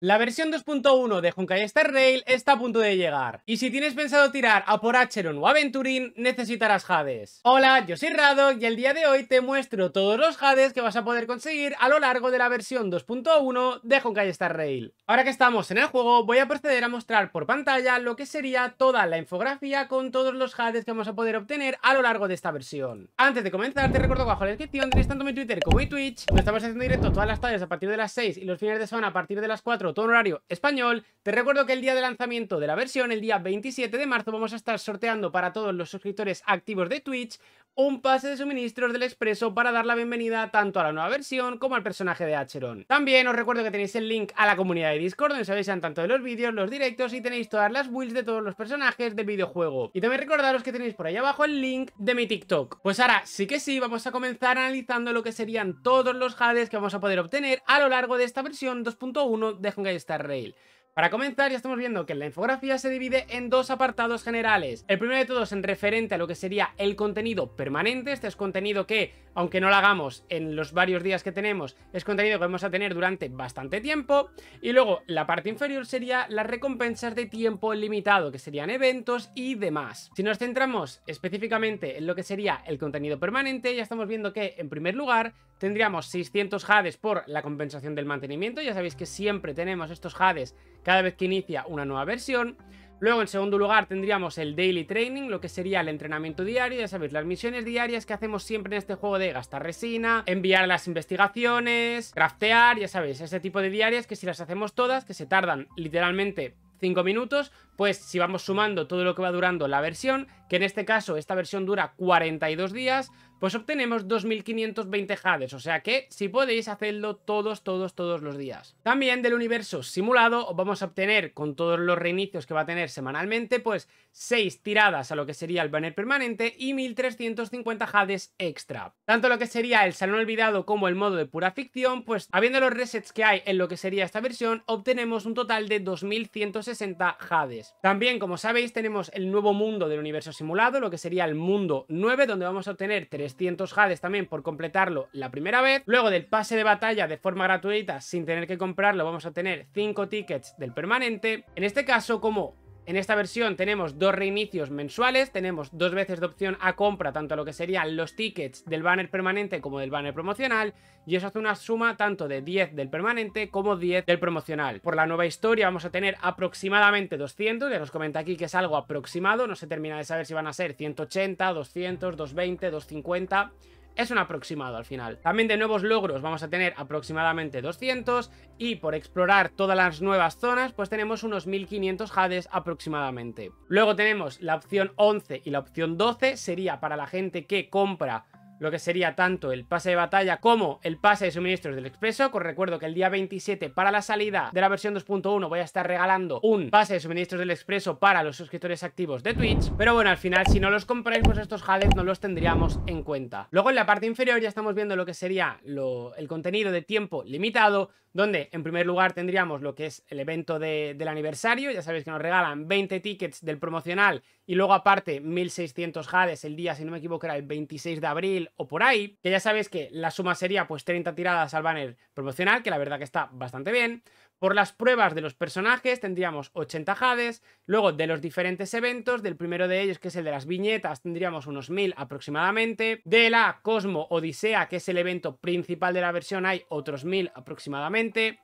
La versión 2.1 de Honkai Star Rail está a punto de llegar, y si tienes pensado tirar a por Acheron o Aventurin, necesitarás Hades. Hola, yo soy Rado y el día de hoy te muestro todos los Hades que vas a poder conseguir a lo largo de la versión 2.1 de Honkai Star Rail. Ahora que estamos en el juego, voy a proceder a mostrar por pantalla lo que sería toda la infografía con todos los Hades que vamos a poder obtener a lo largo de esta versión. Antes de comenzar, te recuerdo que abajo la descripción tenéis tanto mi Twitter como mi Twitch, donde estamos haciendo directo todas las tardes a partir de las 6 y los fines de semana a partir de las 4 todo horario español. Te recuerdo que el día de lanzamiento de la versión, el día 27 de marzo, vamos a estar sorteando para todos los suscriptores activos de Twitch un pase de suministros del expreso para dar la bienvenida tanto a la nueva versión como al personaje de Acheron. También os recuerdo que tenéis el link a la comunidad de Discord donde sabéis tanto de los vídeos, los directos y tenéis todas las builds de todos los personajes del videojuego. Y también recordaros que tenéis por ahí abajo el link de mi TikTok. Pues ahora sí que sí, vamos a comenzar analizando lo que serían todos los Hades que vamos a poder obtener a lo largo de esta versión 2.1 de Honkai Star Rail. Para comenzar, ya estamos viendo que la infografía se divide en dos apartados generales. El primero de todos en referente a lo que sería el contenido permanente. Este es contenido que, aunque no lo hagamos en los varios días que tenemos, es contenido que vamos a tener durante bastante tiempo. Y luego la parte inferior sería las recompensas de tiempo limitado, que serían eventos y demás. Si nos centramos específicamente en lo que sería el contenido permanente, ya estamos viendo que, en primer lugar, tendríamos 600 HADES por la compensación del mantenimiento. Ya sabéis que siempre tenemos estos HADES cada vez que inicia una nueva versión. Luego, en segundo lugar, tendríamos el Daily Training, lo que sería el entrenamiento diario, ya sabéis, las misiones diarias que hacemos siempre en este juego de gastar resina, enviar las investigaciones, craftear, ya sabéis, ese tipo de diarias que si las hacemos todas, que se tardan literalmente 5 minutos, pues si vamos sumando todo lo que va durando la versión, que en este caso esta versión dura 42 días, pues obtenemos 2520 Hades. o sea que si podéis hacerlo todos, todos, todos los días. También del universo simulado vamos a obtener con todos los reinicios que va a tener semanalmente, pues 6 tiradas a lo que sería el banner permanente y 1350 Hades extra. Tanto lo que sería el salón olvidado como el modo de pura ficción, pues habiendo los resets que hay en lo que sería esta versión, obtenemos un total de 2160 Hades. También, como sabéis, tenemos el nuevo mundo del universo simulado, lo que sería el mundo 9, donde vamos a obtener 300 Hades también por completarlo la primera vez. Luego del pase de batalla de forma gratuita, sin tener que comprarlo, vamos a obtener 5 tickets del permanente. En este caso, como en esta versión tenemos dos reinicios mensuales, tenemos dos veces de opción a compra, tanto a lo que serían los tickets del banner permanente como del banner promocional, y eso hace una suma tanto de 10 del permanente como 10 del promocional. Por la nueva historia vamos a tener aproximadamente 200, ya os comenta aquí que es algo aproximado, no se termina de saber si van a ser 180, 200, 220, 250 es un aproximado al final. También de nuevos logros vamos a tener aproximadamente 200 y por explorar todas las nuevas zonas pues tenemos unos 1500 Hades aproximadamente. Luego tenemos la opción 11 y la opción 12, sería para la gente que compra lo que sería tanto el pase de batalla como el pase de suministros del expreso. Os recuerdo que el día 27 para la salida de la versión 2.1 voy a estar regalando un pase de suministros del expreso para los suscriptores activos de Twitch. Pero bueno, al final si no los compráis pues estos jades no los tendríamos en cuenta. Luego en la parte inferior ya estamos viendo lo que sería el contenido de tiempo limitado donde en primer lugar tendríamos lo que es el evento del aniversario. Ya sabéis que nos regalan 20 tickets del promocional y luego aparte 1600 jades el día si no me equivoco era el 26 de abril o por ahí, que ya sabéis que la suma sería pues 30 tiradas al banner promocional, que la verdad que está bastante bien. Por las pruebas de los personajes tendríamos 80 jades, luego de los diferentes eventos, del primero de ellos que es el de las viñetas tendríamos unos 1000 aproximadamente, de la Cosmo Odisea que es el evento principal de la versión hay otros 1000 aproximadamente,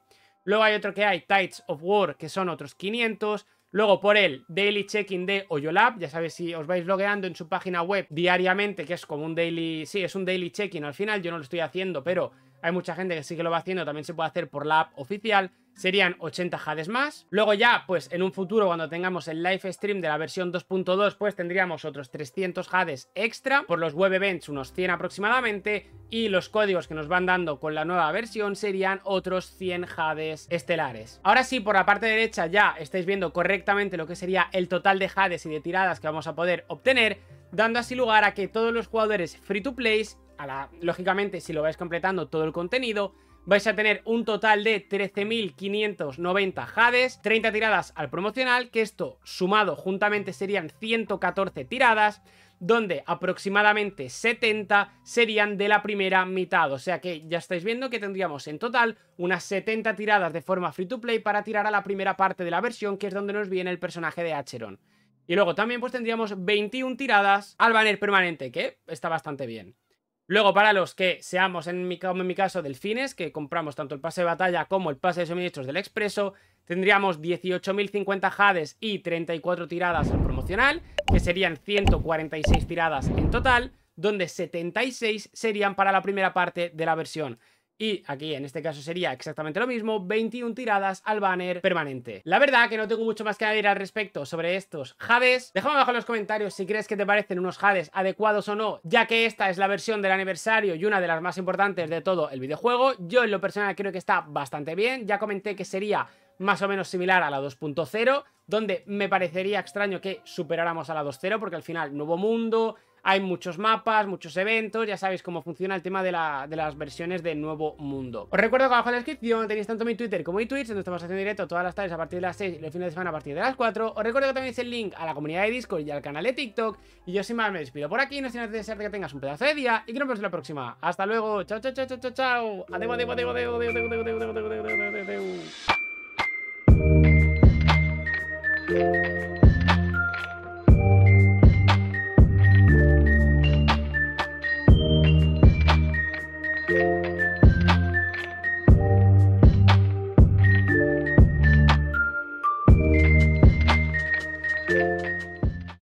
Luego hay otro que hay, Tides of War, que son otros 500. Luego, por el daily checking de Oyolab, ya sabéis si os vais logueando en su página web diariamente, que es como un daily, sí, es un daily checking al final, yo no lo estoy haciendo, pero hay mucha gente que sí que lo va haciendo, también se puede hacer por la app oficial. Serían 80 Hades más. Luego ya, pues en un futuro, cuando tengamos el live stream de la versión 2.2, pues tendríamos otros 300 Hades extra. Por los web events, unos 100 aproximadamente. Y los códigos que nos van dando con la nueva versión serían otros 100 Hades estelares. Ahora sí, por la parte derecha ya estáis viendo correctamente lo que sería el total de Hades y de tiradas que vamos a poder obtener dando así lugar a que todos los jugadores free to play Lógicamente, si lo vais completando todo el contenido, vais a tener un total de 13.590 Hades, 30 tiradas al promocional, que esto sumado juntamente serían 114 tiradas, donde aproximadamente 70 serían de la primera mitad, o sea que ya estáis viendo que tendríamos en total unas 70 tiradas de forma free to play para tirar a la primera parte de la versión, que es donde nos viene el personaje de Acheron. Y luego también pues tendríamos 21 tiradas al banner permanente, que está bastante bien. Luego, para los que seamos, en mi, caso, delfines, que compramos tanto el pase de batalla como el pase de suministros del expreso, tendríamos 18.050 hades y 34 tiradas al promocional, que serían 146 tiradas en total, donde 76 serían para la primera parte de la versión. Y aquí en este caso sería exactamente lo mismo, 21 tiradas al banner permanente. La verdad que no tengo mucho más que añadir al respecto sobre estos Hades. Déjame abajo en los comentarios si crees que te parecen unos Hades adecuados o no, ya que esta es la versión del aniversario y una de las más importantes de todo el videojuego. Yo en lo personal creo que está bastante bien, ya comenté que sería más o menos similar a la 2.0, donde me parecería extraño que superáramos a la 2.0 porque al final nuevo mundo, hay muchos mapas, muchos eventos, ya sabéis cómo funciona el tema de, las versiones de Nuevo Mundo. Os recuerdo que abajo en la descripción tenéis tanto mi Twitter como mi Twitch, donde estamos haciendo directo todas las tardes a partir de las 6 y los fines de semana a partir de las 4. Os recuerdo que también tenéis el link a la comunidad de Discord y al canal de TikTok. Y yo sin más me despido por aquí, no sin antes desearte que tengas un pedazo de día y que nos vemos en la próxima. Hasta luego, chao, chao, chao, chao, chao, chao. adiós, dema, adiós, adiós,